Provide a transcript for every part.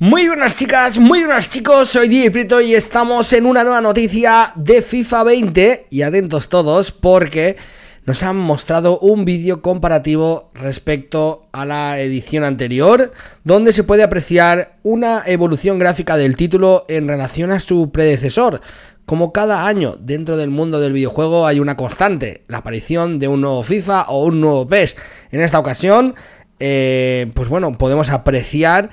Muy buenas chicas, muy buenas chicos, soy DJ Prito y estamos en una nueva noticia de FIFA 20 y atentos todos porque nos han mostrado un vídeo comparativo respecto a la edición anterior donde se puede apreciar una evolución gráfica del título en relación a su predecesor. Como cada año dentro del mundo del videojuego hay una constante, la aparición de un nuevo FIFA o un nuevo PES. En esta ocasión, eh, pues bueno, podemos apreciar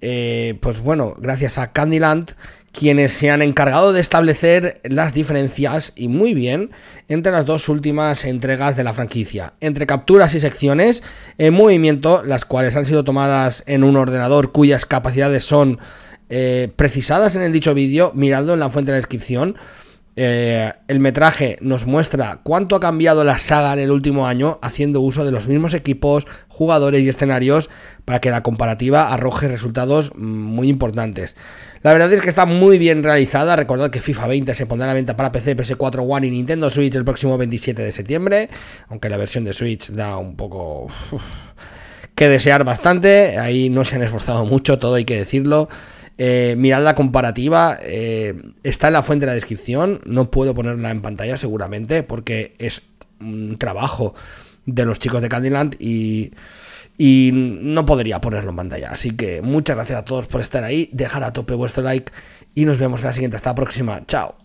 eh, pues bueno, gracias a Candyland, quienes se han encargado de establecer las diferencias, y muy bien, entre las dos últimas entregas de la franquicia, entre capturas y secciones en movimiento, las cuales han sido tomadas en un ordenador cuyas capacidades son eh, precisadas en el dicho vídeo, mirando en la fuente de la descripción, eh, el metraje nos muestra cuánto ha cambiado la saga en el último año, haciendo uso de los mismos equipos, jugadores y escenarios para que la comparativa arroje resultados mm, muy importantes. La verdad es que está muy bien realizada. Recordad que FIFA 20 se pondrá a la venta para PC, PS4 One y Nintendo Switch el próximo 27 de septiembre, aunque la versión de Switch da un poco que desear bastante. Ahí no se han esforzado mucho, todo hay que decirlo. Eh, mirad la comparativa, eh, está en la fuente de la descripción, no puedo ponerla en pantalla seguramente porque es un trabajo de los chicos de Candyland y, y no podría ponerlo en pantalla. Así que muchas gracias a todos por estar ahí, dejar a tope vuestro like y nos vemos en la siguiente, hasta la próxima, chao.